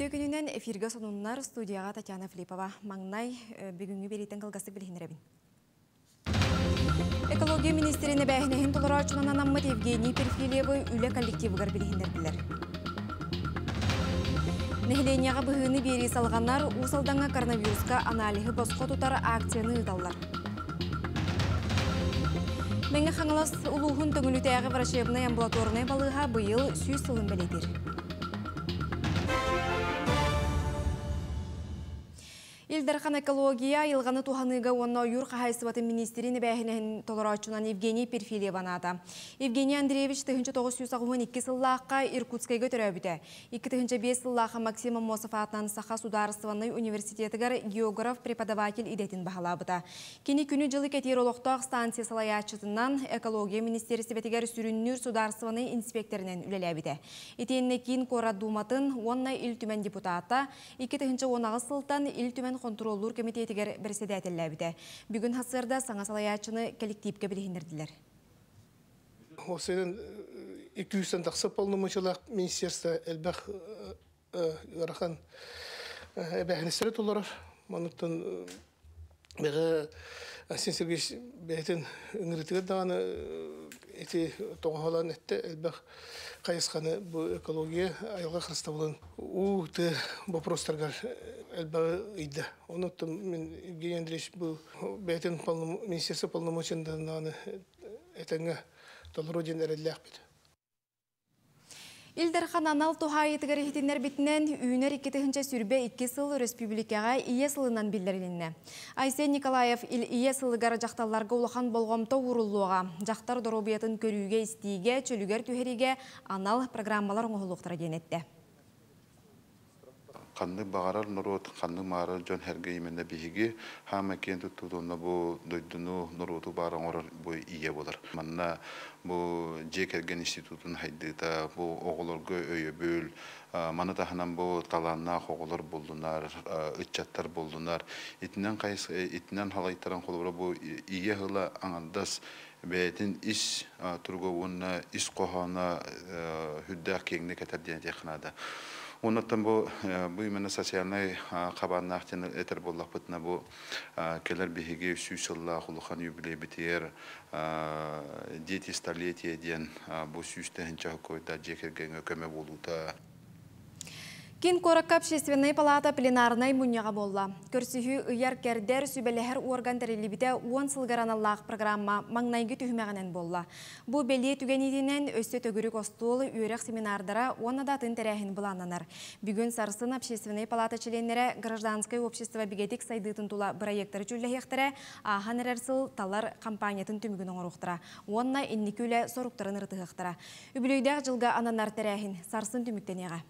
Үтө күнінен эфирге сонуннар студияға Татьяна Филиппова. Маңнай э, бүгінгі берейтін қылғасы білгенеребін. Экология министріне бәйінен тұлыра ұчынан анаммыт Евгений Перфилевой үлі коллективігар білгендерділер. Нәхіленияға бұғыны бері салғанар ұсалдаңа коронавируска аналихы босқо тұтар акцияны ұдалар. Мәңі қаңылас ұлуғын түңілітәғі врачебны амбулаторны балыға бұйыл сүй сылын бәлетер. Дархан экология илғаны туханыга онна юр хахайсыбаты министрин бәһинен толорачунан Евгений Перфилеваната. Евгений Андреевич 1992 сыллааққа Иркутскайга 5 2005 Максим Максима атынан Саха сударствоны университетигер географ преподаватель идетин баһалабыта. Кини күнү жылы кетерологтоқ станция салаячытынан экология министерси бетигер сүрүннүр сударствоны инспекторинен үлелебите. Итеннекин Кора Думатын онна ил түмен депутата 2019 сылтан ил түмен комитетігер контроллур комитетигер берседәтелләбите. Бүгін хасырда саңасалаячыны коллективке білігіндірділер. Осыдың 200-тен э, тақсы полномочалақ министерства әлбәқ ғарахан э, э, әбәхіністері тұларар. Манықтың бәгі сен Сергейш бәйтін үңірітігер дағаны әте э, тоғалан әтті әлбәқ қайысқаны бұ экология айылға қырыста болын ұты вопростарға әлбәғы э, үйді. Оны ұттым мен Евгений Андреевич бұл бәтін министерство полномочияндағаны әтіңі э, Толородин әрәлі ақпеді илдерхан анал тухай тегерехтиннер битинен үйінер екетігінші сүрбе 2 сыл республикаға ие сылынан билдирилинне. Айсен Николаев ил ие сылыгар жақталарға улахан болғамта ұрылуға, жақтар доробиятын көрігі істейге чөлігер түһериге анал программалар ұңғылықтыра денетті қанды бағарар нұрот қанны мары жон херге имене биһиги хама кен туттуунна бу дойдуну нұроту баран орар бу ие болар манна бу же институтын институтун бұл бу оголорго бөл, маны таханан бу таланна оголор булдунар ытчаттар булдунар итинен кайс э, итинен халайтаран холбора бу ие хыла аңандас бәйтін ис турговунна ис қохана э, хүддәк кеңне кәтәдден тәхнада Оннаттан бұл э, бұймені социальный қабанын ақтен әтір болақ бұтына бұл келер бігеге сүйсілла құлықан юбилей бітер дети столетия ден бұл сүйістігін чағы көйді жекерген өкеме болуыта Кин Коракка общественная палата пленарной муньяға болла. Көрсігі үйер кердер сүбелехер орган тәрелебіде уон Аллах программа маңнайгі түхімәғінен болла. Бұ бәле түгенеденен өсті төгірік остуылы үйрек семинардыра он адатын тәрәхін бұланынар. Бүгін сарсын общественная палата членнере гражданское общество бігетік сайдытын тула проекттары жүлләхектері ахан Рәрсіл талар компаниятын түмігінің оңырықтыра. Онна иннікілі соруқтарын ұртығықтыра. Үбілейдәқ жылға ананар тәрәхін сарсын түміктенеға.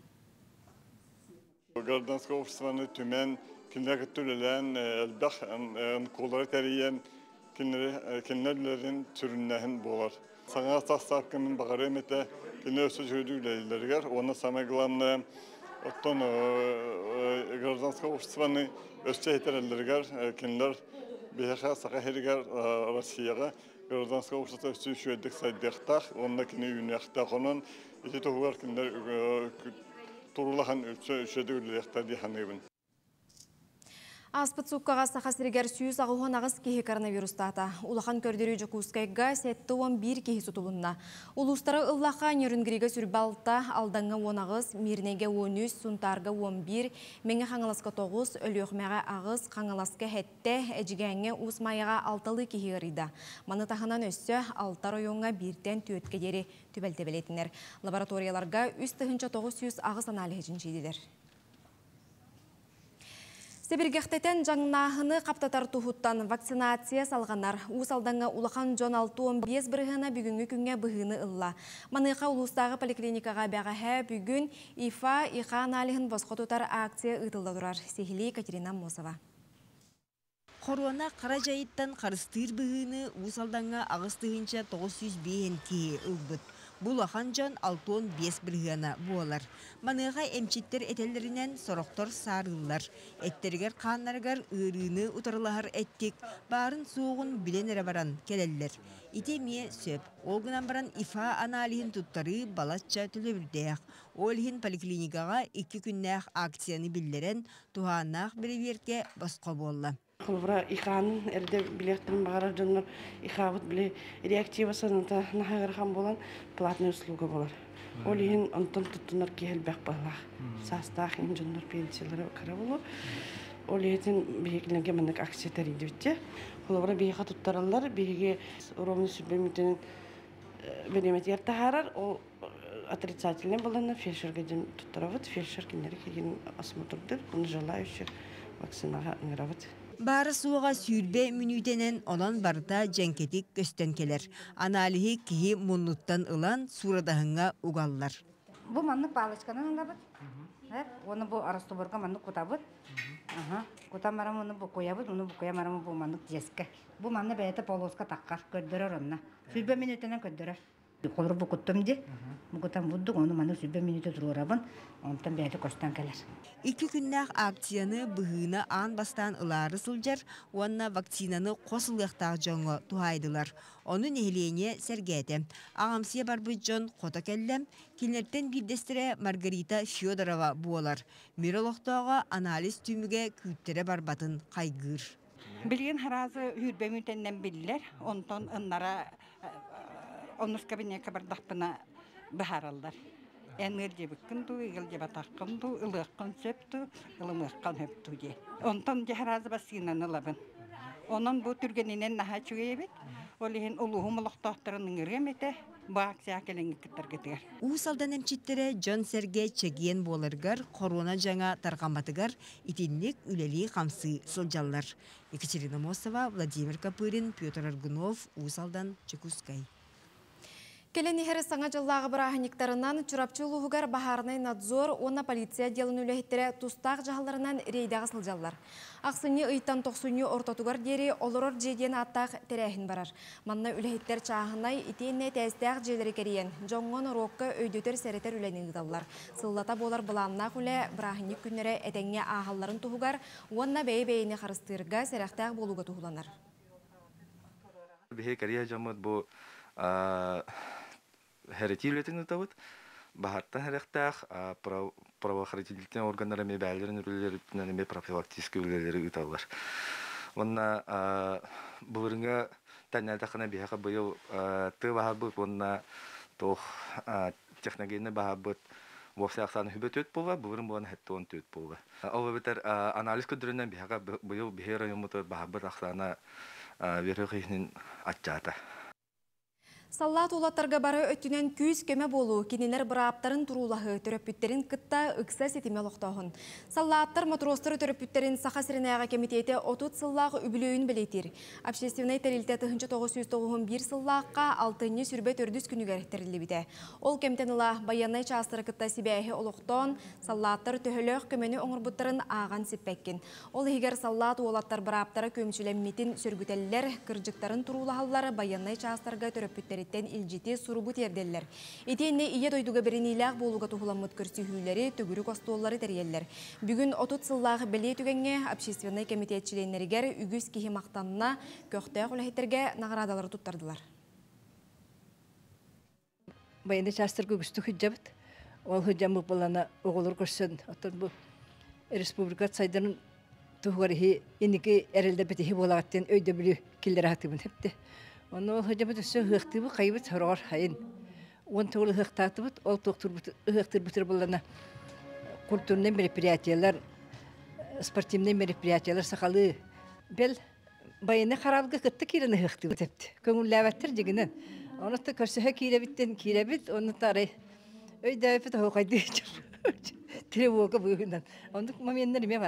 Гражданское общество не тюмен, кинлер қолдары тәрейен, кинлерлерін түріннәхін болар. Саңа кинлер өсі Оны самое главное, оттон гражданское обществоны өсте әйтәрелергер, кинлер Россияға гражданское общество турулахан сөйдүүлехта ханыбын. Аспыцуккаға сақасыргер сүйіз ағуған ағыз коронавирус коронавирустата. Улахан көрдері жүкускайға сәтті 11 кейі сұтылынна. Улустары ұллақа нерінгірігі сүрбалта алданғы 10 ағыз, мернеге 13, сұнтарға 11, мені қаңыласқа 9, ағыз, қаңыласқа әтті, әжігәңе усмайға 6-лы кеге ғырыда. өссі 6 ойонға бірден тен төткедері Лабораторияларға Себергехтетен жаңнағыны қаптатар тұхуттан вакцинация салғанар. Усалдаңа улақан жон 6-15 біргіна бүгінгі күнге бүгіні ұлла. Маныға ұлыстағы поликлиникаға бәғіға бүгін ИФА, ИХА аналихын босқа тұтар акция ұтылда тұрар. Сехілей Екатерина Мосова. Қоруана қара жайыттан қарыстыр бүгіні ұсалданға ағыстығынша 900 бейін ұлбыт бұл ахан жан алтон бес біргені болар. Маныға әмчеттер әтелерінен сұрықтор сарылар. Әттергер қанларғар үйріні ұтырылағыр әттек, барын суығын білен баран келелдер. Итеме сөп. Олғынан баран ифа аналиын туттары балача түлібірдеяқ. Олхин поликлиникаға 2 күннәқ акцияны білдерін туғаннақ біріверке басқа болы кылбыра иханын эрде билектин багара жоннор ихабыт биле реактива саната нахагархан болан платный услуга болар ол иһин онтон кел киһэлбэх бала саастаах им жоннор пенсиялары кара болу ол иһитин биһикинерге маннык акция таридибитте холобура биһиха туттараллар биһиге уровни сүрбемитенин о тахарар ол отрицательный болана фельдшерге ден туттарабыт фельдшер кинерге кеген осмотрдыр он желающих вакцинаға ыңырабыт Бары суға сүйірбе мүнүйденен олан барыта жәнкетік көстен келер. Аналихи кейі мұннуттан ылан сурадағыңа ұғаллар. Бұл маннық балышқанын ұлабыд. Оны бұл арастоборға бұрға құтабыд. Құта марам оны бұл қоябыд, оны бұл қоя марам бұл маннық жескі. Бұл манны бәйті полоска таққар, көрдірер оны. Сүйірбе мүнүйденен көрдірер. Колор бу куттум ди. Мугутан оны маны сүбе минуты турурабын, онтан бәді костан келер. Икі күннәк акцияны бұғына аң бастан ылары сылжар, онна вакцинаны қосылықтақ жоңы туайдылар. Оны нехлене сәргәді. Ағамсия барбы жон қота кәлләм, кенерттен бірдестіре Маргарита Федорова болар. Мирологтағы анализ түміге күйттере барбатын қайғыр. Білген харазы үйірбемінтеннен білділер, онтон ыннара оннурка бине кабардахпына бахаралдар. Энергия бүккүнду, игил жабатаккынду, ылыккын сөптү, ылымыккан хөптү де. Онтон жахаразы басынан ылабын. Онон бу түргенинен наха ебек, Ол ихин улуһум улуктахтарынын иргемете баак сякелин киттергетер. Усалдан эмчиттере Жон Сергей Чеген болыргар корона жаңа итіндік үлелі қамсы сол сылжаллар. Екатерина Мосова, Владимир Капырин, Петр Аргунов, Усалдан Чекускай. Келені хәрі саңа жыллағы бірағынектарынан чұрапчылуғығар надзор, оны полиция делін үләхеттері тұстақ жағаларынан рейдағы сылжалар. Ақсыны ұйттан тоқсыны ортатуғар дере олырор жеден аттақ тәрәхін барар. Манна үләхеттер чағынай итенне тәстәқ желері керейен, жоңғын рокқа өйдетер сәреттер үләні ғдаллар. Сыллата болар бұланнақ үлә бірағынек күннері әтәңе ағаларын тұғығар, онна бәй-бәйіне қарыстырға сәрәқтәқ болуға тұғыланар. Бәйі хәрәтиилетин утабыт бахарттан хәрәхтәх правоохранительный органнары ме ме Онна быйыл ты онна тох техногенне бахабыт, вовсе ақсан анализ көдірінен бияха быйыл бахабыт Саллат улаттарға бары өттінен күйіз көмі болу, кенелер бұраптарын тұрулағы түріппіттерін қытта үксі сетіме лоқтауын. Саллаттар матростары түріппіттерін сақа сірінайға комитеті отут сыллағы үбілеуін білетер. Общественный тәрілті 1991 сыллаққа 6-ні сүрбе төрдіз күні кәріктерілі Ол кемтенілі баянай частыры қытта себәйі олықтауын, саллаттар төхіліқ көмені оңырбұттарын аған сеппәккен. Ол егер саллат улаттар бұраптары көмчілемметін сүргітелілер, кіржіктарын баянай частарға түріппіттерін кәриттен илжите сурубут ерделлер. Итенне ие дойдуга берениләк болуга тухуламмыт көрсі хүйлері түгүрі костоллары тәреллер. Бүгін отут сыллағы біле түгенге общественный комитетчілейнергер үгіз кихи мақтанына көқтәк үләхеттерге нағырадалары туттардылар. Байынды частыр көгісті хүджабыт. Ол хүджамы болана оғылыр көрсен. Отын бұл республикат сайдарын туғарихи, енеке әрелді бітихи болағаттен өйді білі келдері хатымын әпті. Оны хәҗәбе төсе хыхты бу хайын. Он тулы хыхтаты ол токтур бут, хыхтыр бутыр буллана. Культурный мероприятиялар, спортивный мероприятиялар сахалы. Бел байыны харалгы кытты кирене хыхты бут депти. Көңүлләвәттер Оны та көрсөһә кире биттен кире бит, тары. Өйдә бит хокайды. Тревога буйынан. Ондык моментлер ме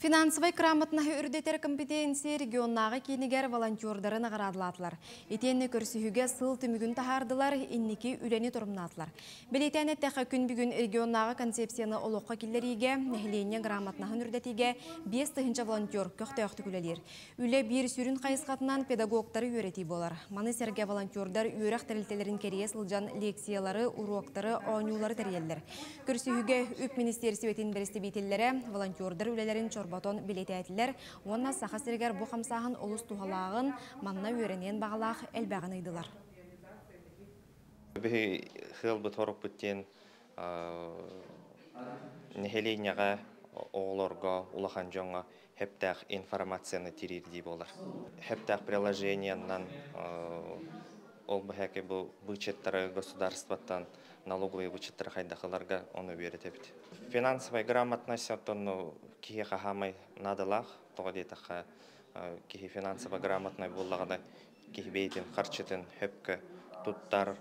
Финансовай грамотнаһы үрдетер компетенция регионнағы кенігер волонтердарын ағырадылатылар. Етені көрсіхіге сыл түмігін тахардылар, инники үләні тұрмнатлар. Білетәне тәқі күн бүгін регионнағы концепцияны олыққа келдеріге, нәхілейіне грамотнағын үрдетеге 5 тұхынша волонтер көқті өқті күлелер. Үлі бір сүрін қайысқатынан педагогтары үйреті болар. Маны серге волонтердар үйрәқ тәрілтелерін кере сылжан лекциялары, уроктары, оңюлары тәрелдер. Көрсіхіге үп министерсі өтін бірісті волонтердар үлелерін чорға батон билет онна сақа сергер ұлыс туғалағын манна өренен бағалақ әлбәғін ұйдылар. Бүгі қыл бұт торып бүттен нехелейняға оғылырға, ұлыған жоңға хептәқ информацияны терердей болар. Хептәқ приложениянан ол бахяке бұл бычеттары государствотан налоговые бычеттары хайдахаларга оны беретепт. Финансовая грамотность оттону кеге хахамай надалах, тоға қа э, кихе финансово грамотный боллағадай кихе бейтін, харчетін, хөпкі, туттар,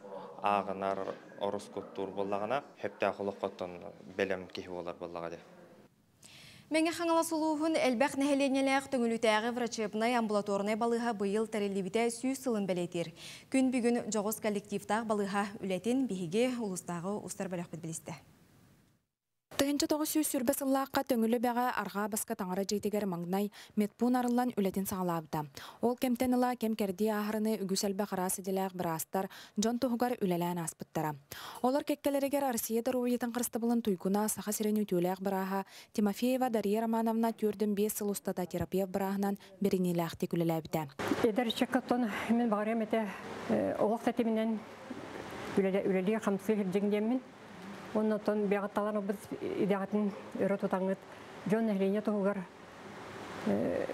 ағынар, орыс куттур боллағана, хөпті ақылық оттон белем кихе болар боллағадай. Мәңе хаңаласулуғын әлбәқ нәхеленеләқ түңілітәғі врачебнай амбулаторнай балыға бұйыл тәрелебіте сүй сылын бәлетер. Күн бүгін жоғыз коллективтағы балыға үлетін бейге ұлыстағы ұстар бәлі Тахинчы тоғысы сүрбі сыллаққа төңілі бәға арға басқа таңыра жетігер маңнай метпун арылан үлетін саңалабыда. Ол кемтен кемкерді ағырыны үгісәлбі қарасы деләғ бірастар жон тұғығар үлелән аспыттара. Олар кеккелерігер Арсиядыр ойетін қырыстыбылын тұйкуна саха сирен үтіләғ біраға Тимофеева Дарья Романовна түрдің 5 сыл ұстата терапия бірағынан берінелі ақты күліләбіді. Эдер мен бағарем үлелі қамсы Оннотон бягатталар біз идеатын өрө тутаңыт жон әхлене тоғығыр э,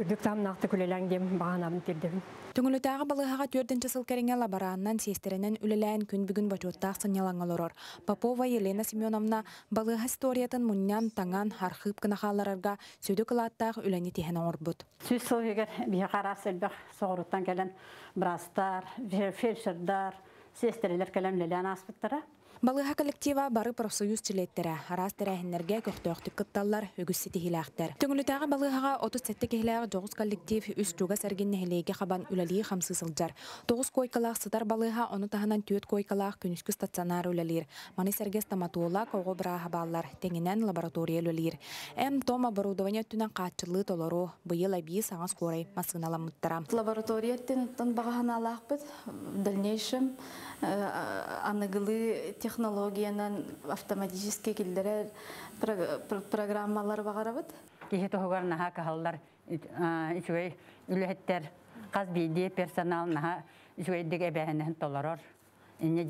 үрдік нақты күлеләң дем бағанамын тердебін. Түңілітағы балыға төрдінші сыл кәріңе лабарааннан сестерінен үліләйін күн бүгін бачуыттақ сынялаңы лорор. Попова Елена Семеновна балыға историятын мұннян таңан харқып кынахаларарға сөйді кылаттақ үләне тихен бұд. Сөз сыл егер бияқара сөлбіқ соғырыттан кәлін брастар, фельдшердар, сестерелер кәлін лелән аспыттара. Балыға коллектива бары профсоюз чилеттере, арас тәрәһіннерге көқтөқтік кытталлар үгісі тихиләқтер. Түңілітағы балығаға 37 кехіләғы 9 коллектив үс жуга сәргенне хелейге қабан үләлі қамсы сылджар. 9 койкалақ сытар балыға, оны тағынан түйет койкалақ күнішкі стационар үләлер. Маны сәрге стоматолог, оғы бұраға баллар, теңінен лаборатория үләлер. Әм тома оборудование түнен қатчылы толору, бұйыл әбі саңыз қорай масығыналамыттарам. Лаборатория түнін бағағаналақ бұд, дальнейшім э, анығылы технологиянан автоматически килдерер программалар багарабыт. Кихе тохугар наха кахаллар ичуэй үлэхеттер қаз бейде персонал наха ичуэйдик эбэхэнэхэн толарор. Инне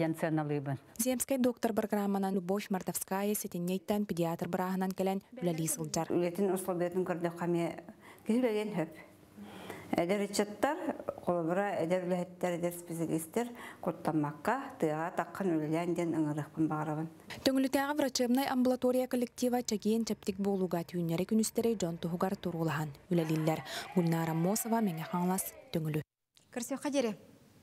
доктор программанан Любовь Мартовская сетеннейттен педиатр браханан келен үләли сылджар. Үлетін условиятын көрді қаме күйреген хөп. Әдәрі чаттар Қолыбыра әдәр үләһеттер дә специалисттер курттамакка тыга таққан үләлән ден бағырабын. Төңілі Төңлүтәгә амбулатория коллектива чәкейін чәптік болуға түйүннәре күністері жон Тұғығар турулаһан. Үләлилләр Гүлнара Мосова мені хаңлас